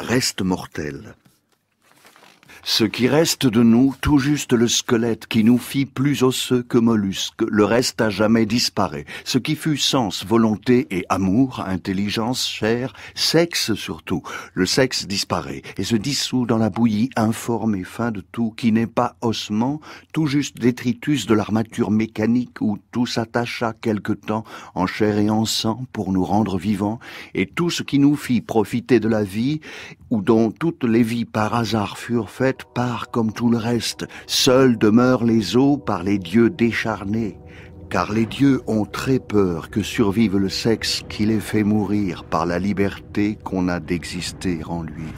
reste mortel !» Ce qui reste de nous, tout juste le squelette qui nous fit plus osseux que mollusque, le reste a jamais disparaît. Ce qui fut sens, volonté et amour, intelligence, chair, sexe surtout, le sexe disparaît et se dissout dans la bouillie informe et fin de tout qui n'est pas ossement, tout juste détritus de l'armature mécanique où tout s'attacha quelque temps en chair et en sang pour nous rendre vivants et tout ce qui nous fit profiter de la vie ou dont toutes les vies par hasard furent faites part comme tout le reste, seuls demeurent les eaux par les dieux décharnés, car les dieux ont très peur que survive le sexe qui les fait mourir par la liberté qu'on a d'exister en lui.